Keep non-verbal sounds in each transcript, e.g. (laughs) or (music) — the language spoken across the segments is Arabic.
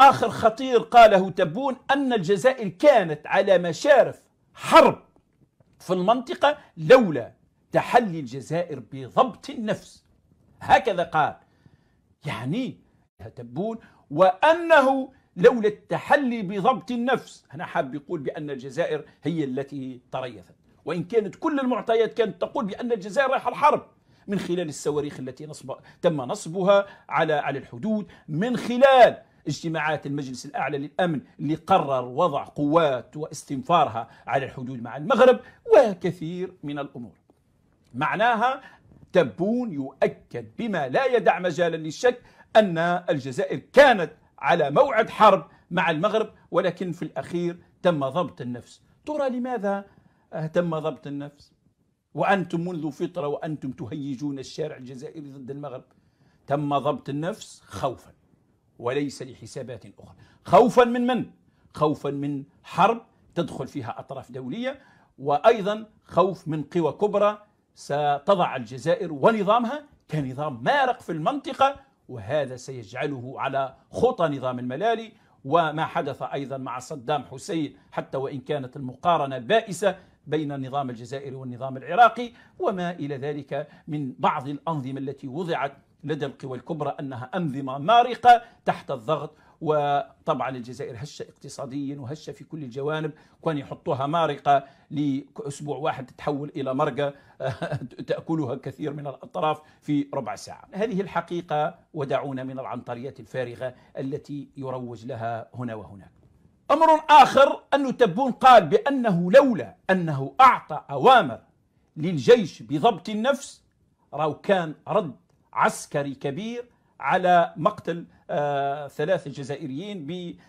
آخر خطير قاله تبون أن الجزائر كانت على مشارف حرب في المنطقة لولا تحلي الجزائر بضبط النفس هكذا قال يعني تبون وأنه لولا التحلي بضبط النفس أنا حاب يقول بأن الجزائر هي التي تريثت وإن كانت كل المعطيات كانت تقول بأن الجزائر رايحة الحرب من خلال الصواريخ التي نصب تم نصبها على على الحدود من خلال اجتماعات المجلس الأعلى للأمن اللي قرر وضع قوات واستنفارها على الحدود مع المغرب وكثير من الأمور معناها تبون يؤكد بما لا يدع مجالا للشك أن الجزائر كانت على موعد حرب مع المغرب ولكن في الأخير تم ضبط النفس ترى لماذا تم ضبط النفس وأنتم منذ فترة وأنتم تهيجون الشارع الجزائري ضد المغرب تم ضبط النفس خوفا وليس لحسابات أخرى خوفا من من؟ خوفا من حرب تدخل فيها أطراف دولية وأيضا خوف من قوى كبرى ستضع الجزائر ونظامها كنظام مارق في المنطقة وهذا سيجعله على خطى نظام الملالي وما حدث أيضا مع صدام حسين حتى وإن كانت المقارنة بائسة بين النظام الجزائري والنظام العراقي وما إلى ذلك من بعض الأنظمة التي وضعت لدى القوى الكبرى أنها أنظمة مارقة تحت الضغط وطبعا الجزائر هشة اقتصاديا وهشة في كل الجوانب كان يحطوها مارقة لأسبوع واحد تتحول إلى مرقة (laughs) تأكلها كثير من الأطراف في ربع ساعة هذه الحقيقة ودعونا من العنطريات الفارغة التي يروج لها هنا وهناك أمر آخر أن تبون قال بأنه لولا أنه أعطى أوامر للجيش بضبط النفس راو كان رد عسكري كبير على مقتل آه، ثلاثة جزائريين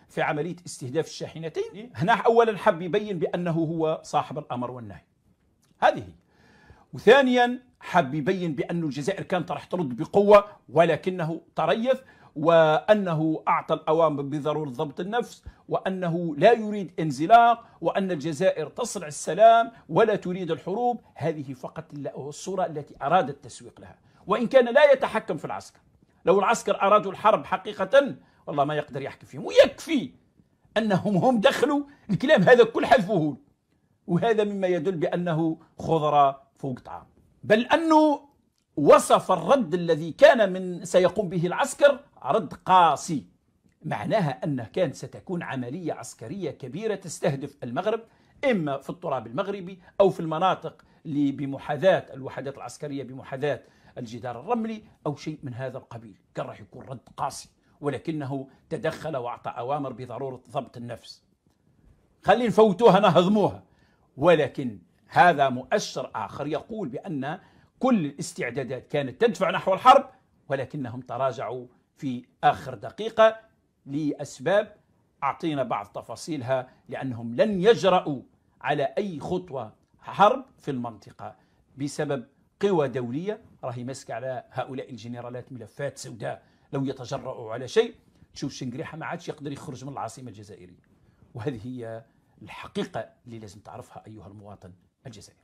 في عملية استهداف الشاحنتين هنا أولا حب يبين بأنه هو صاحب الأمر والنهي هذه وثانيا حب يبين بأن الجزائر كانت راح ترد بقوة ولكنه تريث وأنه أعطى الأوامر بضرورة ضبط النفس وأنه لا يريد انزلاق وأن الجزائر تصنع السلام ولا تريد الحروب هذه فقط الصورة التي أراد التسويق لها وإن كان لا يتحكم في العسكر لو العسكر أرادوا الحرب حقيقة والله ما يقدر يحكي فيهم ويكفي أنهم هم دخلوا الكلام هذا كل حذفوه وهذا مما يدل بأنه خضرة فوق طعام بل أنه وصف الرد الذي كان من سيقوم به العسكر رد قاسي معناها أنه كان ستكون عملية عسكرية كبيرة تستهدف المغرب إما في التراب المغربي أو في المناطق اللي بمحاذاة الوحدات العسكرية بمحاذاة الجدار الرملي أو شيء من هذا القبيل كان راح يكون رد قاسي ولكنه تدخل وأعطى أوامر بضرورة ضبط النفس خلي نفوتوها نهضموها ولكن هذا مؤشر آخر يقول بأن كل الاستعدادات كانت تدفع نحو الحرب ولكنهم تراجعوا في آخر دقيقة لأسباب أعطينا بعض تفاصيلها لأنهم لن يجرؤوا على أي خطوة حرب في المنطقة بسبب قوى دولية راهي ماسكة على هؤلاء الجنرالات ملفات سوداء لو يتجرأوا على شيء تشوف شنقريحة ما عادش يقدر يخرج من العاصمة الجزائرية وهذه هي الحقيقة اللي لازم تعرفها أيها المواطن الجزائري